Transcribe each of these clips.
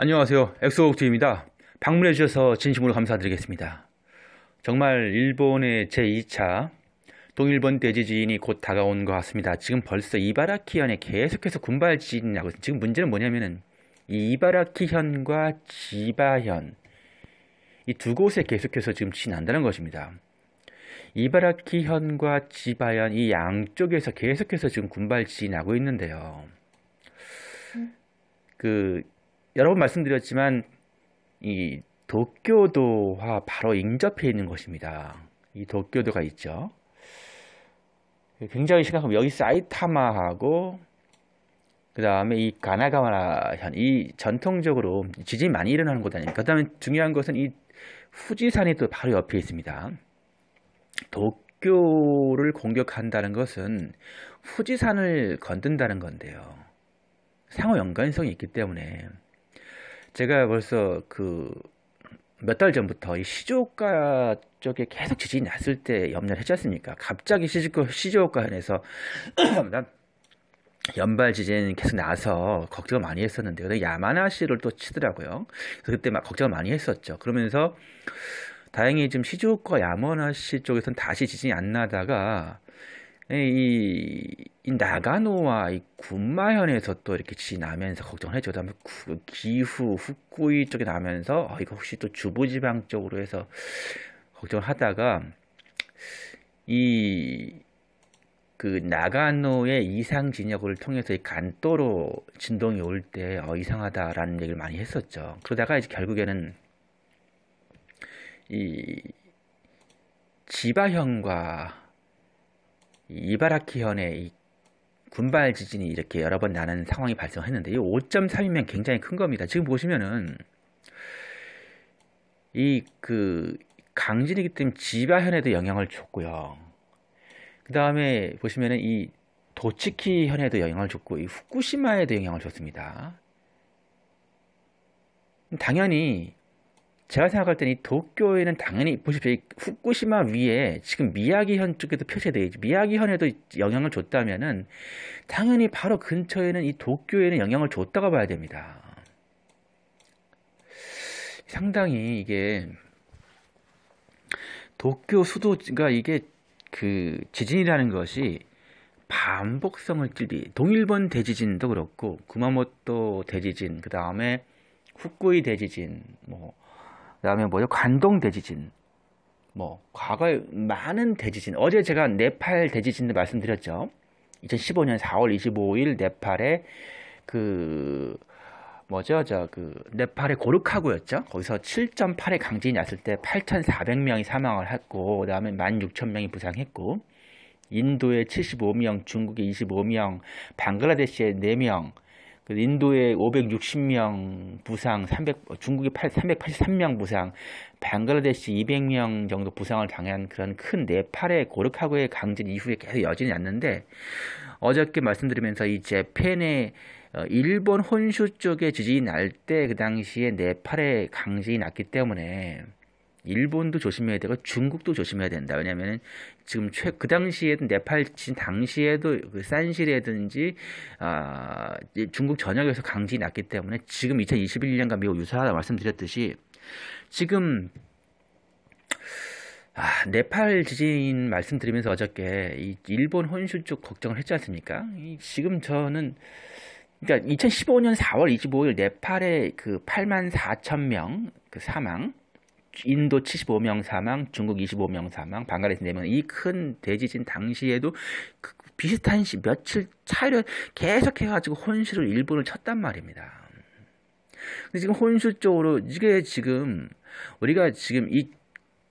안녕하세요. 엑소옥트입니다. 방문해 주셔서 진심으로 감사드리겠습니다. 정말 일본의 제2차 동일본 대지진이 곧 다가온 것 같습니다. 지금 벌써 이바라키현에 계속해서 군발 지진이 나고 있습니다. 지금 문제는 뭐냐면은 이바라키현과 지바현 이 두 곳에 계속해서 지금 지진이 난다는 것입니다. 이바라키현과 지바현 이 양쪽에서 계속해서 지금 군발 지진이 나고 있는데요. 음. 그 여러 번 말씀드렸지만 이 도쿄도와 바로 인접해 있는 곳입니다. 이 도쿄도가 있죠. 굉장히 심각하고 여기 사이타마하고 그 다음에 이 가나가와현 이 전통적으로 지진이 많이 일어나는 곳 아닙니까? 그 다음에 중요한 것은 이 후지산이 또 바로 옆에 있습니다. 도쿄를 공격한다는 것은 후지산을 건든다는 건데요. 상호 연관성이 있기 때문에 제가 벌써 그 몇 달 전부터 이 시조가 쪽에 계속 지진이 났을 때 염려를 했지 않습니까? 갑자기 시조가, 시조가 안에서 난 연발 지진 계속 나서 걱정을 많이 했었는데 근 야마나시를 또 치더라고요. 그래서 그때 막 걱정을 많이 했었죠. 그러면서 다행히 지금 시조과 야마나시 쪽에서는 다시 지진이 안 나다가 예, 이, 이 나가노와 이 군마현에서 또 이렇게 지나면서 걱정을 해줘 그다음에 기후, 후쿠이 쪽에 나면서 어, 이거 혹시 또 주부지방 쪽으로 해서 걱정을 하다가 이 그 나가노의 이상 진역을 통해서 이 간도로 진동이 올 때 어, 이상하다라는 얘기를 많이 했었죠. 그러다가 이제 결국에는 이 지바현과 이바라키 현의 군발 지진이 이렇게 여러 번 나는 상황이 발생했는데요. 5.3이면 굉장히 큰 겁니다. 지금 보시면은 이 그 강진이기 때문에 지바현에도 영향을 줬고요. 그 다음에 보시면은 이 도치키 현에도 영향을 줬고 이 후쿠시마에도 영향을 줬습니다. 당연히 제가 생각할 때는 이 도쿄에는 당연히 보십시오. 후쿠시마 위에 지금 미야기현 쪽에도 표시되어 있죠 미야기현에도 영향을 줬다면은 당연히 바로 근처에는 이 도쿄에는 영향을 줬다고 봐야 됩니다. 상당히 이게 도쿄 수도가 이게 그 지진이라는 것이 반복성을 띨리 동일본 대지진도 그렇고 구마모토 대지진 그 다음에 후쿠이 대지진 뭐 그다음에 뭐죠? 관동 대지진. 뭐 과거에 많은 대지진. 어제 제가 네팔 대지진을 말씀드렸죠. 2015년 4월 25일 네팔에그 뭐죠? 저 그 네팔의 고르카구였죠. 거기서 7.8의 강진이 났을 때 8,400명이 사망을 했고 그다음에 16,000명이 부상했고 인도에 75명, 중국에 25명, 방글라데시에 4명, 그 인도에 560명 부상, 300, 중국에 8, 383명 부상, 방글라데시 200명 정도 부상을 당한 그런 큰 네팔의 고르카고의 강진 이후에 계속 여진이 났는데 어저께 말씀드리면서 이 재팬의 어, 일본 혼슈 쪽에 지진이 날 때 그 당시에 네팔의 강진이 났기 때문에 일본도 조심해야 되고 중국도 조심해야 된다. 왜냐면은 지금 최 그 당시에도 네팔 친 당시에도 그 산실이라든지 아 중국 전역에서 강진이 났기 때문에 지금 2021년과 매우 유사하다 말씀드렸듯이 지금 아, 네팔 지진 말씀드리면서 어저께 이 일본 혼슈 쪽 걱정을 했지 않습니까? 이 지금 저는 그러니까 2015년 4월 25일 네팔에그 8만 4천 명그 사망 인도 75명 사망, 중국 25명 사망, 방글라데시 4명 이 큰 대지진 당시에도 그 비슷한 시 며칠 차이를 계속 해가지고 혼수를 일본을 쳤단 말입니다. 근데 지금 혼수 쪽으로 이게 지금 우리가 지금 이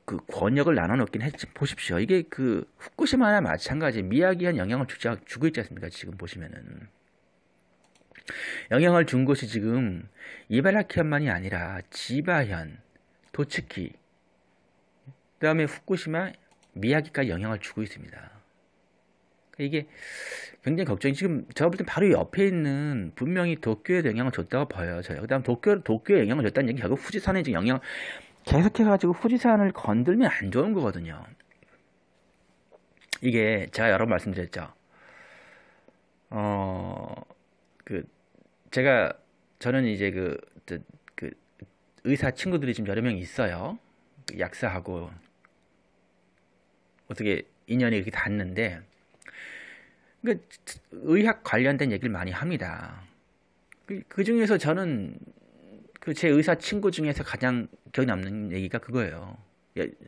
그 권역을 나눠 놓긴 했지 보십시오. 이게 그 후쿠시마나 마찬가지 미야기한 영향을 주지, 주고 있지 않습니까? 지금 보시면은 영향을 준곳이 지금 이바라키현만이 아니라 지바현 도츠키, 그 다음에 후쿠시마, 미야기까지 영향을 주고 있습니다. 그러니까 이게 굉장히 걱정이 지금 제가 볼 땐 바로 옆에 있는 분명히 도쿄에 영향을 줬다고 봐요. 저요. 그다음 도쿄 도쿄에 영향을 줬다는 얘기 결국 후지산에 지금 영향 계속해가지고 후지산을 건들면 안 좋은 거거든요. 이게 제가 여러 번 말씀드렸죠. 어그 제가 저는 이제 그 의사 친구들이 지금 여러 명 있어요. 그 약사하고 어떻게 인연이 이렇게 닿는데 그 의학 관련된 얘기를 많이 합니다. 그, 그 중에서 저는 그 제 의사 친구 중에서 가장 기억에 남는 얘기가 그거예요.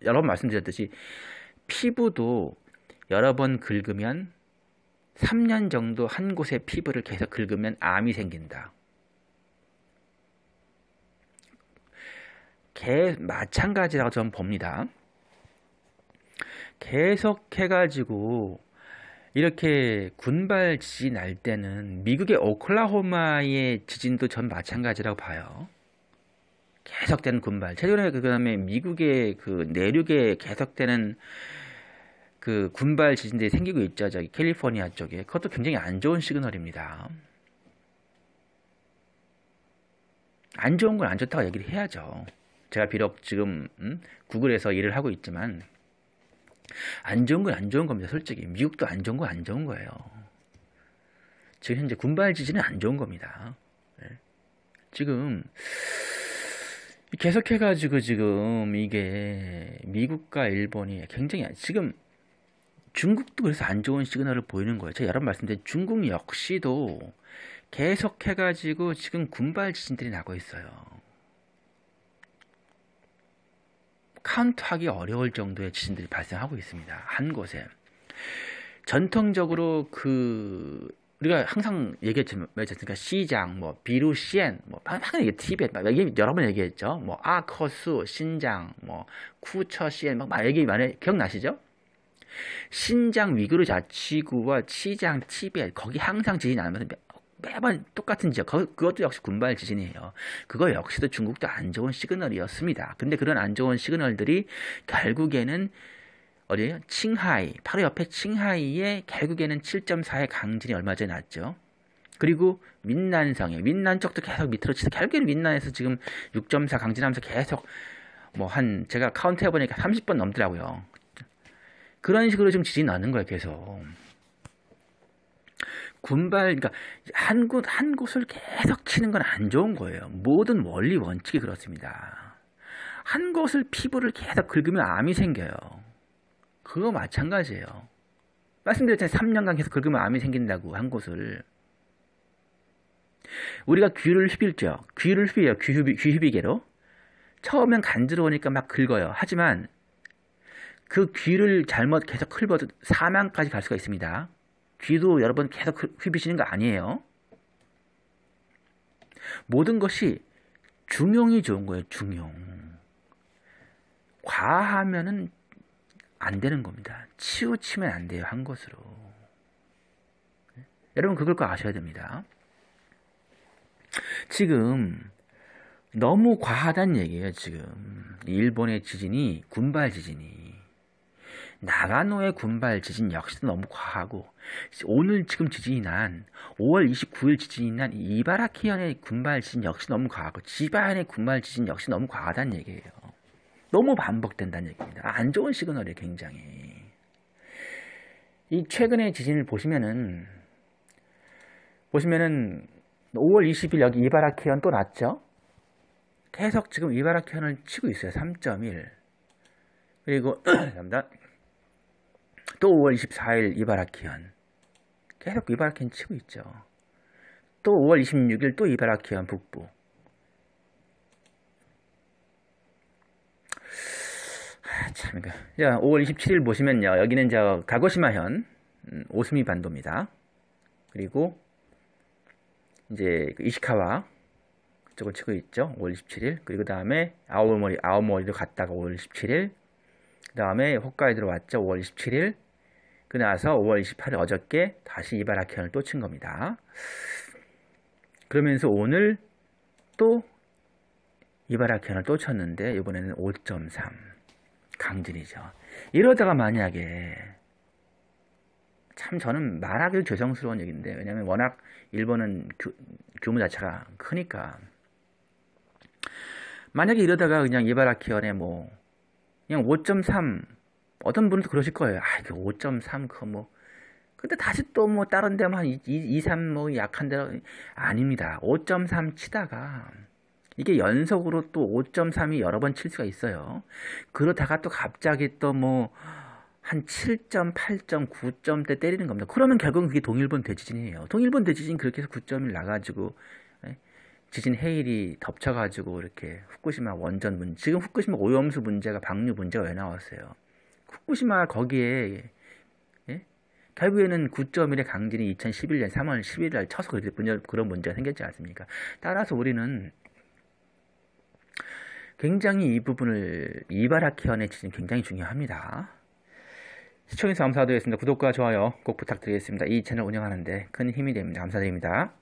여러 번 말씀드렸듯이 피부도 여러 번 긁으면 3년 정도 한 곳의 피부를 계속 긁으면 암이 생긴다. 개 마찬가지라고 저는 봅니다. 계속해가지고 이렇게 군발 지진 날 때는 미국의 오클라호마의 지진도 전 마찬가지라고 봐요. 계속되는 군발. 최근에 그 다음에 미국의 그 내륙에 계속되는 그 군발 지진들이 생기고 있죠. 저기 캘리포니아 쪽에. 그것도 굉장히 안 좋은 시그널입니다. 안 좋은 건 안 좋다고 얘기를 해야죠. 제가 비록 지금 음, 구글에서 일을 하고 있지만 안 좋은 건 안 좋은 겁니다. 솔직히 미국도 안 좋은 건 안 좋은 거예요. 지금 현재 군발 지진은 안 좋은 겁니다. 예. 지금 계속해가지고 지금 이게 미국과 일본이 굉장히 지금 중국도 그래서 안 좋은 시그널을 보이는 거예요. 제가 여러 번 말씀드린 중국 역시도 계속해가지고 지금 군발 지진들이 나고 있어요. 카운트하기 어려울 정도의 지진들이 발생하고 있습니다. 한 곳에. 전통적으로 그 우리가 항상 얘기했지만 그니까 시장, 뭐 비루시엔, 뭐 항상 이게 티벳, 막 얘기 여러 번 얘기했죠. 뭐 아커수, 신장, 뭐 쿠처시엔 막 얘기 많이 기억나시죠? 신장 위구르 자치구와 시장 티벳 거기 항상 지진 이 나면서 매번 똑같은 지역, 그것도 역시 군발 지진이에요. 그거 역시도 중국도 안 좋은 시그널이었습니다. 근데 그런 안 좋은 시그널들이 결국에는 어디에요? 칭하이, 바로 옆에 칭하이에 결국에는 7.4의 강진이 얼마 전에 났죠. 그리고 민난성에 민난 쪽도 계속 밑으로 치서 결국에는 민난에서 지금 6.4 강진하면서 계속 뭐 한 제가 카운트해 보니까 30번 넘더라고요. 그런 식으로 좀 지진이 나는 거예요, 계속. 군발 그러니까 한 곳 한 곳을 계속 치는 건 안 좋은 거예요. 모든 원리 원칙이 그렇습니다. 한 곳을 피부를 계속 긁으면 암이 생겨요. 그거 마찬가지예요. 말씀드렸잖아요. 3년간 계속 긁으면 암이 생긴다고 한 곳을. 우리가 귀를 휘빌죠. 귀를 휘비요. 귀, 휘비, 귀 휘비개로. 처음엔 간지러우니까 막 긁어요. 하지만 그 귀를 잘못 계속 흘버도 사망까지 갈 수가 있습니다. 귀도 여러분 계속 휘비시는 거 아니에요. 모든 것이 중용이 좋은 거예요. 중용. 과하면은 안 되는 겁니다. 치우치면 안 돼요. 한 것으로. 예? 여러분 그걸 꼭 아셔야 됩니다. 지금 너무 과하단 얘기예요. 지금 일본의 지진이 군발 지진이 나가노의 군발 지진 역시도 너무 과하고 오늘 지금 지진이 난 5월 29일 지진이 난 이바라키현의 군발 지진 역시 너무 과하고 지바현의 군발 지진 역시 너무 과하다는 얘기예요. 너무 반복된다는 얘기입니다. 안 좋은 시그널이에요, 굉장히. 이 최근의 지진을 보시면은 보시면은 5월 20일 여기 이바라키현 또 났죠? 계속 지금 이바라키현을 치고 있어요. 3.1 그리고 감사합니다. 또 5월 24일 이바라키현 계속 이바라키현 치고 있죠. 또 5월 26일 또 이바라키현 북부 아, 참, 자, 5월 27일 보시면요. 여기는 저 가고시마현 음, 오스미 반도입니다. 그리고 이제 그 이시카와 쪽을 치고 있죠. 5월 27일. 그리고 다음에 아오모리 아오모리로 갔다가 5월 27일. 그 다음에 홋카이도로 왔죠. 5월 27일. 그나서 5월 28일 어저께 다시 이발학현을 또 친 겁니다. 그러면서 오늘 또 이발학현을 또 쳤는데 이번에는 5.3 강진이죠. 이러다가 만약에 참 저는 말하기도 죄송스러운 얘기인데 왜냐하면 워낙 일본은 규, 모 자체가 크니까 만약에 이러다가 그냥 이바라키언에 뭐 그냥 5.3 어떤 분은또 그러실 거예요. 아, 이게 5.3, 그 뭐. 근데 다시 또 뭐 다른 데만 2, 2 3, 뭐 약한 데로. 아닙니다. 5.3 치다가 이게 연속으로 또 5.3이 여러 번 칠 수가 있어요. 그러다가 또 갑자기 또 뭐, 한7 8 9점대 때리는 겁니다. 그러면 결국은 그게 동일본 대지진이에요. 동일본 대지진 그렇게 해서 9점이 나가지고, 예? 지진 해일이 덮쳐가지고 이렇게 후쿠시마 원전 문제 지금 후쿠시마 오염수 문제가 방류 문제가 왜 나왔어요? 후쿠시마 거기에 예? 예? 결국에는 9.1의 강진이 2011년 3월 11일 날 쳐서 그런 문제가 생겼지 않습니까? 따라서 우리는 굉장히 이 부분을 이바라키언의 지진 굉장히 중요합니다. 시청해주셔서 감사드리겠습니다. 구독과 좋아요 꼭 부탁드리겠습니다. 이 채널 운영하는데 큰 힘이 됩니다. 감사드립니다.